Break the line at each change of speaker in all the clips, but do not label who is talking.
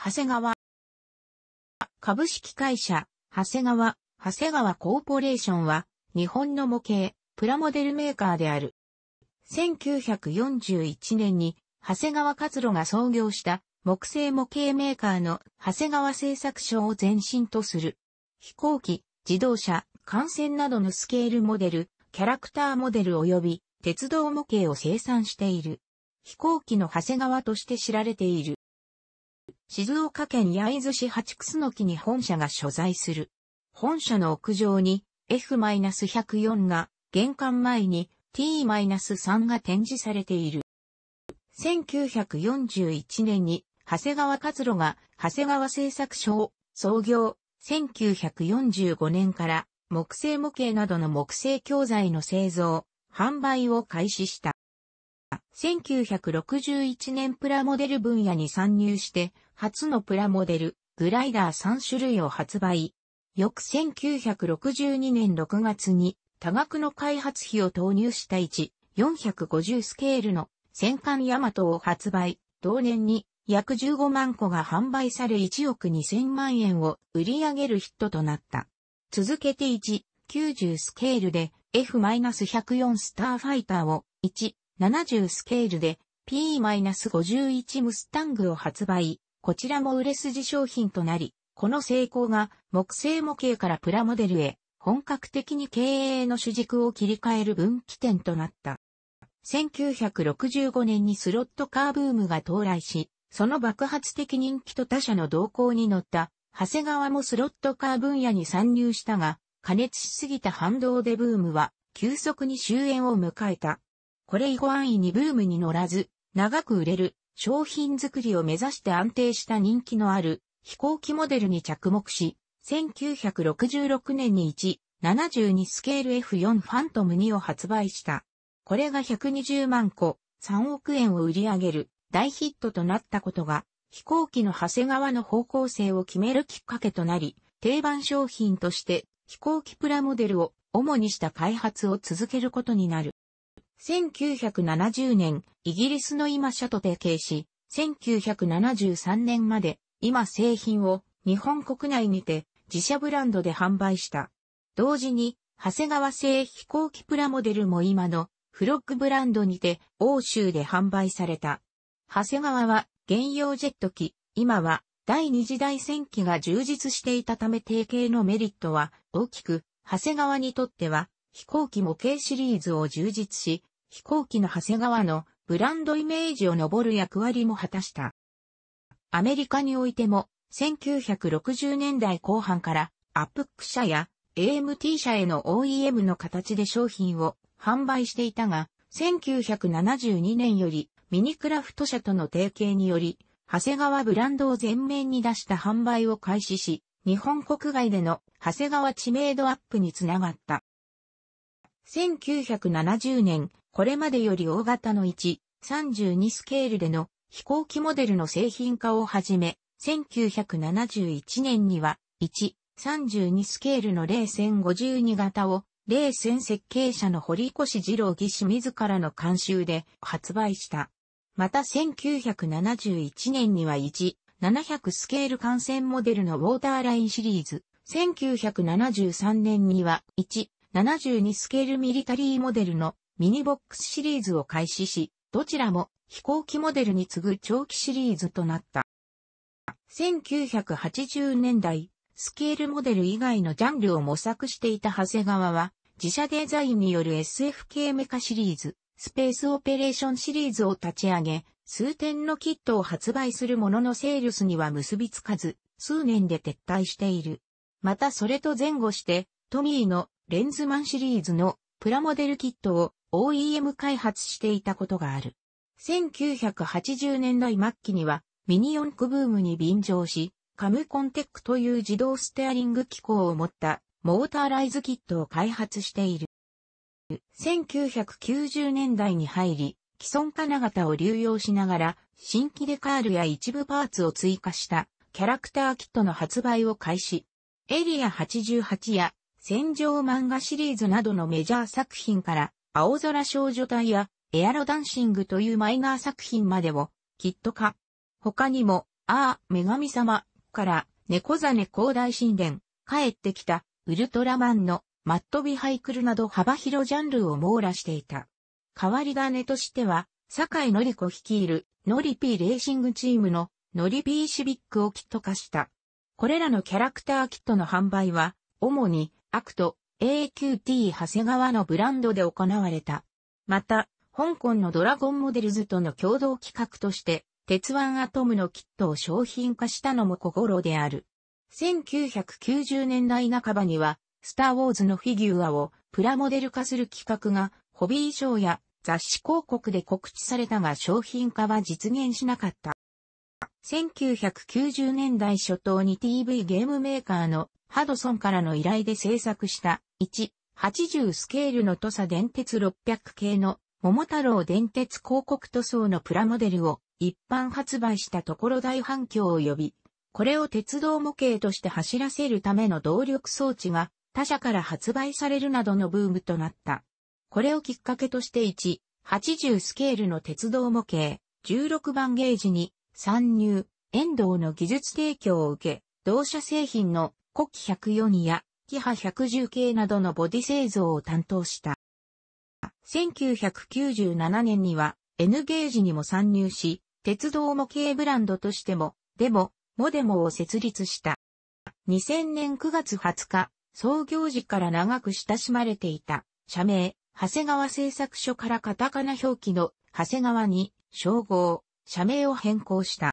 長谷川。株式会社、長谷川、長谷川コーポレーションは、日本の模型、プラモデルメーカーである。1941年に、長谷川勝路が創業した木製模型メーカーの長谷川製作所を前身とする。飛行機、自動車、艦船などのスケールモデル、キャラクターモデル及び鉄道模型を生産している。飛行機の長谷川として知られている。静岡県焼津市八楠木に本社が所在する。本社の屋上に F-104 が、玄関前に T-3 が展示されている。1941年に、長谷川勝路が、長谷川製作所を創業、1945年から、木製模型などの木製教材の製造、販売を開始した。1961年プラモデル分野に参入して、初のプラモデル、グライダー3種類を発売。翌1962年6月に多額の開発費を投入した1450スケールの戦艦ヤマトを発売。同年に約15万個が販売され1億2000万円を売り上げるヒットとなった。続けて1、90スケールで F-104 スターファイターを1、70スケールで P-51 ムスタングを発売。こちらも売れ筋商品となり、この成功が木製模型からプラモデルへ本格的に経営の主軸を切り替える分岐点となった。1965年にスロットカーブームが到来し、その爆発的人気と他社の動向に乗った、長谷川もスロットカー分野に参入したが、加熱しすぎた反動でブームは急速に終焉を迎えた。これ以後安易にブームに乗らず、長く売れる商品作りを目指して安定した人気のある飛行機モデルに着目し、1966年に172スケール F4 ファントム2を発売した。これが120万個、3億円を売り上げる大ヒットとなったことが、飛行機の長谷川の方向性を決めるきっかけとなり、定番商品として飛行機プラモデルを主にした開発を続けることになる。1970年、イギリスの今社と提携し、1973年まで今製品を日本国内にて自社ブランドで販売した。同時に、長谷川製飛行機プラモデルも今のフロッグブランドにて欧州で販売された。長谷川は現用ジェット機、今は第二次大戦機が充実していたため提携のメリットは大きく、長谷川にとっては飛行機模型シリーズを充実し、飛行機の長谷川のブランドイメージを上る役割も果たした。アメリカにおいても、1960年代後半からアップック社や AMT 社への OEM の形で商品を販売していたが、1972年よりミニクラフト社との提携により、長谷川ブランドを前面に出した販売を開始し、日本国外での長谷川知名度アップにつながった。1970年、これまでより大型の1、32スケールでの飛行機モデルの製品化をはじめ、1971年には1、32スケールの0 0 52型を、冷戦設計者の堀越二郎技師自らの監修で発売した。また1971年には1、700スケール感染モデルのウォーターラインシリーズ、1973年には1、72スケールミリタリーモデルのミニボックスシリーズを開始し、どちらも飛行機モデルに次ぐ長期シリーズとなった。1980年代、スケールモデル以外のジャンルを模索していた長谷川は、自社デザインによる SF 系メカシリーズ、スペースオペレーションシリーズを立ち上げ、数点のキットを発売するもののセールスには結びつかず、数年で撤退している。またそれと前後して、トミーのレンズマンシリーズのプラモデルキットを OEM 開発していたことがある。1980年代末期にはミニ四駆ブームに便乗し、カムコンテックという自動ステアリング機構を持ったモーターライズキットを開発している。1990年代に入り、既存金型を流用しながら、新規デカールや一部パーツを追加したキャラクターキットの発売を開始。エリア88や戦場漫画シリーズなどのメジャー作品から、青空少女隊やエアロダンシングというマイナー作品までを、きっとか。他にも、ああ、女神様から、猫座広大神殿、帰ってきた、ウルトラマンの、マットビハイクルなど幅広ジャンルを網羅していた。変わり種としては、坂井のり子率いる、ノリピーレーシングチームの、ノリピーシビックをキット化した。これらのキャラクターキットの販売は、主に、アクト、AQT 長谷川のブランドで行われた。また、香港のドラゴンモデルズとの共同企画として、鉄腕アトムのキットを商品化したのも心である。1990年代半ばには、スターウォーズのフィギュアをプラモデル化する企画が、ホビーショーや雑誌広告で告知されたが商品化は実現しなかった。1990年代初頭に TV ゲームメーカーのハドソンからの依頼で制作した、1、80スケールの土佐電鉄600系の桃太郎電鉄広告塗装のプラモデルを一般発売したところ大反響を呼び、これを鉄道模型として走らせるための動力装置が他社から発売されるなどのブームとなった。これをきっかけとして1、80スケールの鉄道模型、16番ゲージに参入、遠藤の技術提供を受け、同社製品の古希104やキハ110系などのボディ製造を担当した。1997年には N ゲージにも参入し、鉄道模型ブランドとしても、でも、モデモを設立した。2000年9月20日、創業時から長く親しまれていた、社名、長谷川製作所からカタカナ表記の長谷川に、称号、社名を変更した。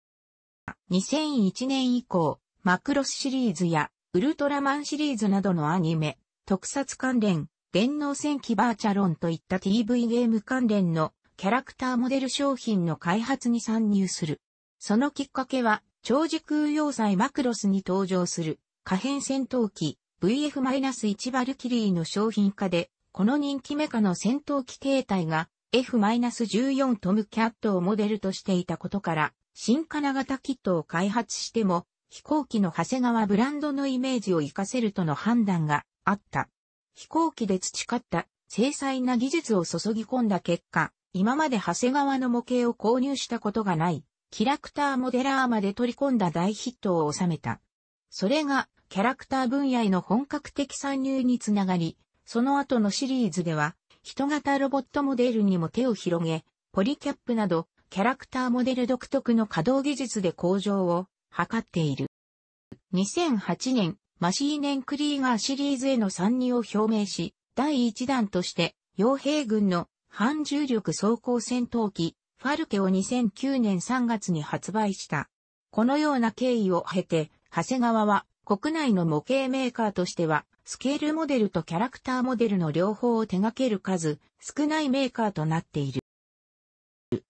2001年以降、マクロスシリーズやウルトラマンシリーズなどのアニメ、特撮関連、電脳戦記バーチャロンといった TV ゲーム関連のキャラクターモデル商品の開発に参入する。そのきっかけは、超時空要塞マクロスに登場する可変戦闘機 VF-1 バルキリーの商品化で、この人気メカの戦闘機形態が F-14 トムキャットをモデルとしていたことから、新金型キットを開発しても、飛行機の長谷川ブランドのイメージを活かせるとの判断があった。飛行機で培った精細な技術を注ぎ込んだ結果、今まで長谷川の模型を購入したことがない、キャラクターモデラーまで取り込んだ大ヒットを収めた。それが、キャラクター分野への本格的参入につながり、その後のシリーズでは、人型ロボットモデルにも手を広げ、ポリキャップなど、キャラクターモデル独特の稼働技術で向上を図っている。2008年、マシーネン・クリーガーシリーズへの参入を表明し、第1弾として、傭兵軍の反重力装甲戦闘機、ファルケを2009年3月に発売した。このような経緯を経て、長谷川は国内の模型メーカーとしては、スケールモデルとキャラクターモデルの両方を手掛ける数、少ないメーカーとなっている。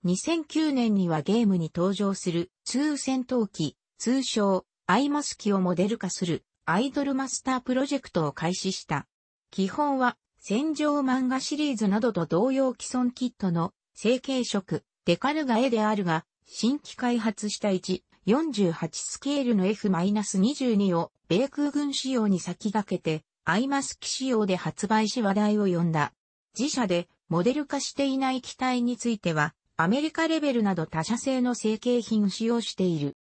2009年にはゲームに登場する2戦闘機、通称、アイマスキをモデル化するアイドルマスタープロジェクトを開始した。基本は、戦場漫画シリーズなどと同様既存キットの成形色、デカルガ絵であるが、新規開発した1、48スケールの F-22 を米空軍仕様に先駆けて、アイマスキ仕様で発売し話題を呼んだ。自社でモデル化していない機体については、アメリカレベルなど他社製の成形品を使用している。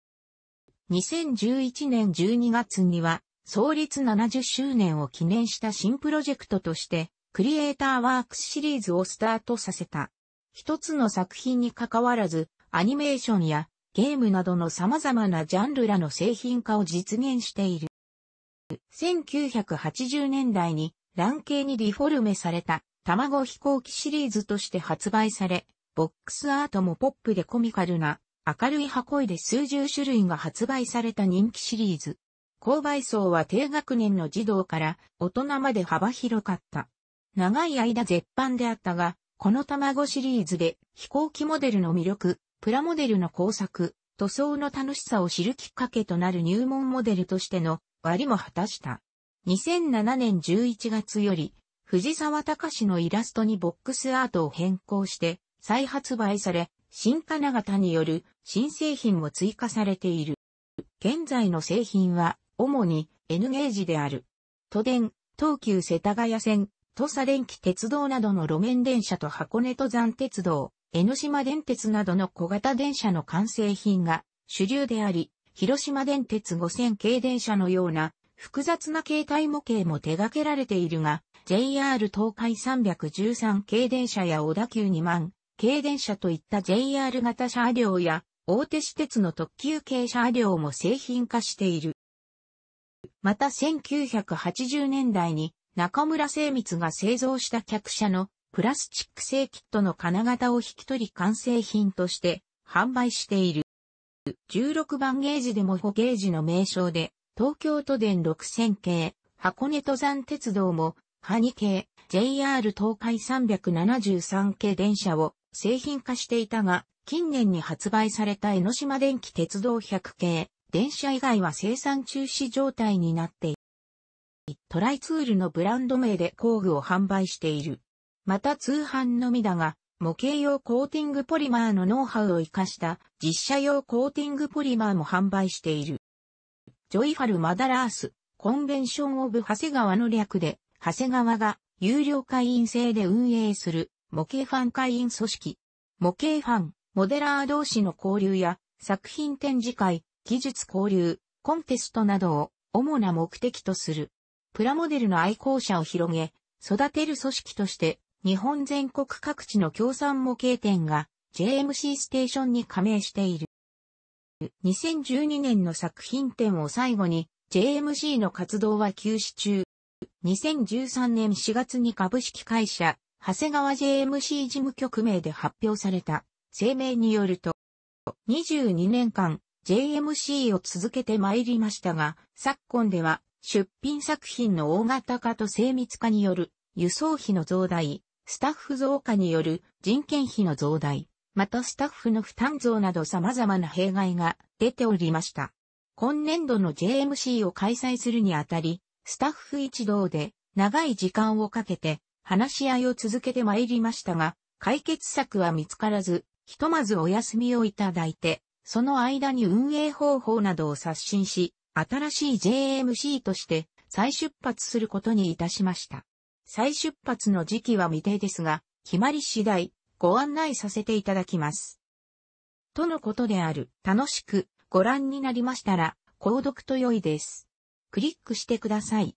2011年12月には、創立70周年を記念した新プロジェクトとして、クリエイターワークスシリーズをスタートさせた。一つの作品に関わらず、アニメーションやゲームなどの様々なジャンルらの製品化を実現している。1980年代に、ラン系にリフォルメされた、卵飛行機シリーズとして発売され、ボックスアートもポップでコミカルな明るい箱入れ数十種類が発売された人気シリーズ。購買層は低学年の児童から大人まで幅広かった。長い間絶版であったが、この卵シリーズで飛行機モデルの魅力、プラモデルの工作、塗装の楽しさを知るきっかけとなる入門モデルとしての割も果たした。2007年11月より、藤沢隆のイラストにボックスアートを変更して再発売され、新金型による新製品も追加されている。現在の製品は、主に N ゲージである。都電、東急世田谷線、土佐電気鉄道などの路面電車と箱根登山鉄道、江ノ島電鉄などの小型電車の完成品が主流であり、広島電鉄5000系電車のような複雑な形態模型も手掛けられているが、JR 東海313系電車や小田急2万系電車といった JR 型車両や大手私鉄の特急系車両も製品化している。また1980年代に中村精密が製造した客車のプラスチック製キットの金型を引き取り完成品として販売している。16番ゲージでも歩ゲージの名称で、東京都電6000系、箱根登山鉄道も、ハニ系、JR 東海373系電車を製品化していたが、近年に発売された江ノ島電気鉄道100系、電車以外は生産中止状態になっている。トライツールのブランド名で工具を販売している。また通販のみだが、模型用コーティングポリマーのノウハウを活かした実写用コーティングポリマーも販売している。ジョイファル・マダラース、コンベンション・オブ・長谷川の略で、長谷川が有料会員制で運営する模型ファン会員組織。模型ファン、モデラー同士の交流や作品展示会、技術交流、コンテストなどを主な目的とする。プラモデルの愛好者を広げ、育てる組織として日本全国各地の協賛模型店が JMC ステーションに加盟している。2012年の作品展を最後に JMC の活動は休止中。2013年4月に株式会社、長谷川 JMC 事務局名で発表された。声明によると、22年間 JMC を続けてまいりましたが、昨今では出品作品の大型化と精密化による輸送費の増大、スタッフ増加による人件費の増大、またスタッフの負担増など様々な弊害が出ておりました。今年度の JMC を開催するにあたり、スタッフ一同で長い時間をかけて話し合いを続けてまいりましたが、解決策は見つからず、ひとまずお休みをいただいて、その間に運営方法などを刷新し、新しい JMC として再出発することにいたしました。再出発の時期は未定ですが、決まり次第、ご案内させていただきます。とのことである、楽しくご覧になりましたら、購読と良いです。クリックしてください。